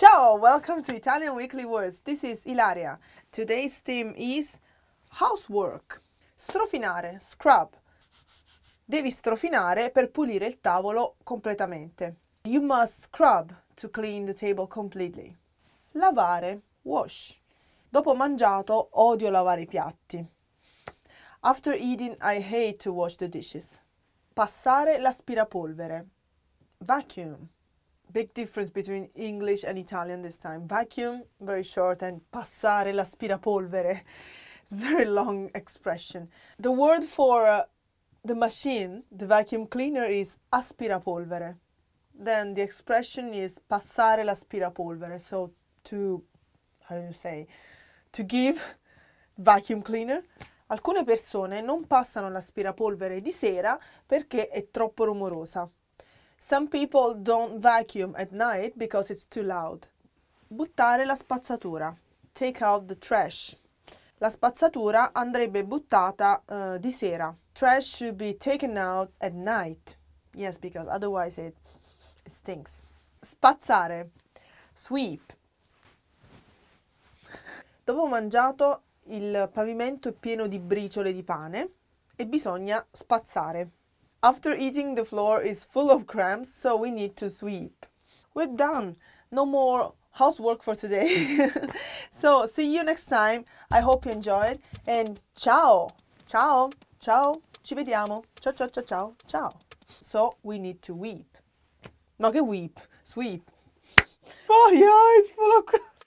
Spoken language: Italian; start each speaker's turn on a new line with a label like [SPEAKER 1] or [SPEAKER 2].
[SPEAKER 1] Ciao, welcome to Italian Weekly Words. This is Ilaria. Today's theme is housework. Strofinare, scrub. Devi strofinare per pulire il tavolo completamente. You must scrub to clean the table completely. Lavare, wash. Dopo mangiato odio lavare i piatti. After eating I hate to wash the dishes. Passare l'aspirapolvere. Vacuum big difference between English and Italian this time. Vacuum, very short, and passare l'aspirapolvere. It's very long expression. The word for uh, the machine, the vacuum cleaner, is aspirapolvere. Then the expression is passare l'aspirapolvere. So to, how do you say, to give vacuum cleaner. Alcune persone non passano l'aspirapolvere di sera perché è troppo rumorosa. Some people don't vacuum at night because it's too loud. Buttare la spazzatura. Take out the trash. La spazzatura andrebbe buttata uh, di sera. Trash should be taken out at night. Yes, because otherwise it stinks. Spazzare. Sweep. Dopo mangiato il pavimento è pieno di briciole di pane e bisogna spazzare. After eating, the floor is full of crumbs, so we need to sweep. We're done. No more housework for today. so see you next time. I hope you enjoyed and ciao. Ciao. Ciao. Ci vediamo. Ciao ciao ciao ciao. Ciao. So we need to weep. Not a weep. Sweep. Oh yeah, it's full of